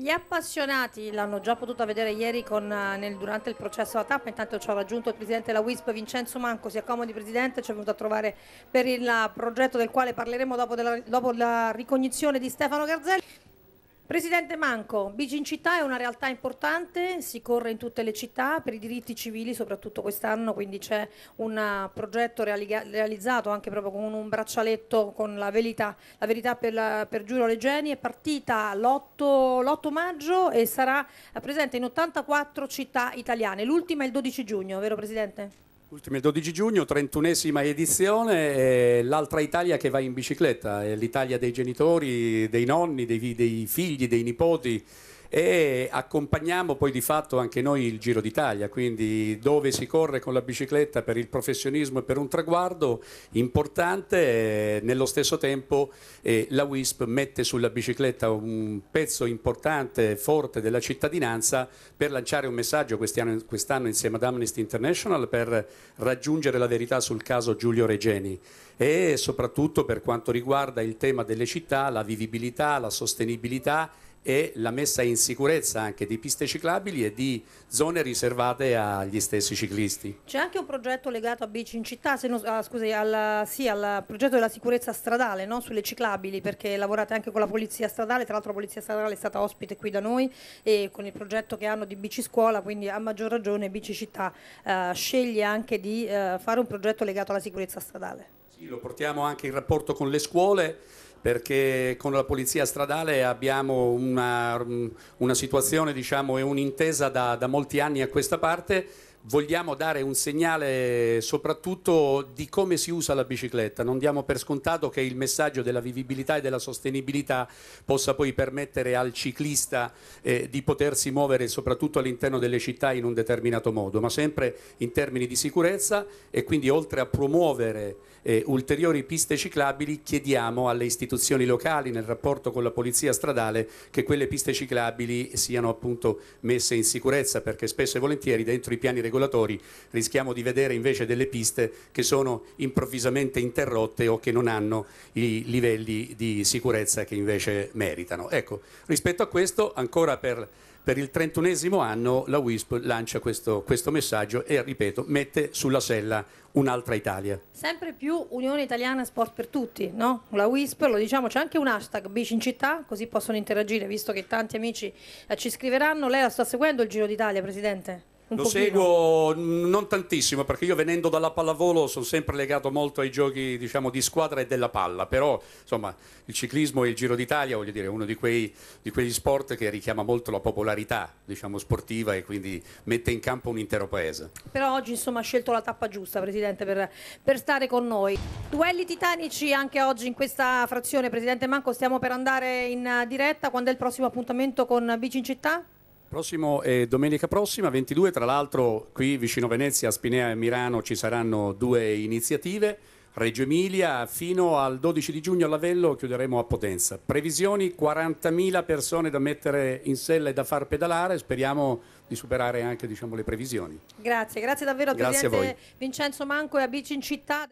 Gli appassionati l'hanno già potuto vedere ieri con, eh, nel, durante il processo alla tappa, intanto ci ha raggiunto il presidente della WISP Vincenzo Manco, si accomodi presidente, ci è venuto a trovare per il progetto del quale parleremo dopo, della, dopo la ricognizione di Stefano Garzelli. Presidente Manco, Bici in città è una realtà importante, si corre in tutte le città per i diritti civili, soprattutto quest'anno, quindi c'è un uh, progetto realizzato anche proprio con un braccialetto con la verità, la verità per, la, per, Giulio Legeni, è partita l'8, maggio e sarà presente in 84 città italiane, l'ultima è il 12 giugno, vero Presidente? Ultimo 12 giugno, 31esima edizione, l'altra Italia che va in bicicletta, l'Italia dei genitori, dei nonni, dei, dei figli, dei nipoti e accompagniamo poi di fatto anche noi il Giro d'Italia, quindi dove si corre con la bicicletta per il professionismo e per un traguardo importante, eh, nello stesso tempo eh, la WISP mette sulla bicicletta un pezzo importante, forte della cittadinanza per lanciare un messaggio quest'anno, quest'anno insieme ad Amnesty International per raggiungere la verità sul caso Giulio Regeni e soprattutto per quanto riguarda il tema delle città, la vivibilità, la sostenibilità e la messa in sicurezza anche di piste ciclabili e di zone riservate agli stessi ciclisti. C'è anche un progetto legato a bici in città, non, ah, scusi, al, sì, al, progetto della sicurezza stradale no? sulle ciclabili perché lavorate anche con la polizia stradale, tra l'altro la polizia stradale è stata ospite qui da noi e con il progetto che hanno di bici scuola, quindi a maggior ragione bici città eh, sceglie anche di eh, fare un progetto legato alla sicurezza stradale. Sì, lo portiamo anche in rapporto con le scuole perché con la polizia stradale abbiamo una, mm, una situazione diciamo, e un'intesa da, da molti anni a questa parte vogliamo dare un segnale soprattutto di come si usa la bicicletta, non diamo per scontato che il messaggio della vivibilità e della sostenibilità possa poi permettere al ciclista eh, di potersi muovere soprattutto all'interno delle città in un determinato modo, ma sempre in termini di sicurezza e quindi oltre a promuovere eh, ulteriori piste ciclabili chiediamo alle istituzioni locali nel rapporto con la polizia stradale che quelle piste ciclabili siano appunto messe in sicurezza perché spesso e volentieri dentro i piani regolari regolatori, rischiamo di vedere invece delle piste che sono improvvisamente interrotte o che non hanno i livelli di sicurezza che invece meritano. Ecco, rispetto a questo, ancora per, per il trentunesimo anno la WISP lancia questo, questo messaggio e, ripeto, mette sulla sella un'altra Italia. Sempre più Unione Italiana Sport per Tutti, no? La WISP, lo diciamo, c'è anche un hashtag bici in città, così possono interagire, visto che tanti amici eh, ci scriveranno. Lei la sta seguendo il Giro d'Italia, Presidente? Un lo pochino. seguo non tantissimo perché io venendo dalla pallavolo sono sempre legato molto ai giochi diciamo, di squadra e della palla, però insomma il ciclismo e il Giro d'Italia voglio dire è uno di, quei, di, quegli sport che richiama molto la popolarità diciamo, sportiva e quindi mette in campo un intero paese. Però oggi insomma ha scelto la tappa giusta Presidente per, per stare con noi. Duelli titanici anche oggi in questa frazione Presidente Manco, stiamo per andare in diretta, quando è il prossimo appuntamento con Bici in città? Prossimo è eh, domenica prossima, 22, tra l'altro qui vicino Venezia, Spinea e Milano ci saranno due iniziative, Reggio Emilia fino al 12 di giugno a Lavello chiuderemo a Potenza. Previsioni 40.000 persone da mettere in sella e da far pedalare, speriamo di superare anche diciamo, le previsioni. Grazie, grazie davvero grazie Presidente Vincenzo Manco e a Bici in Città.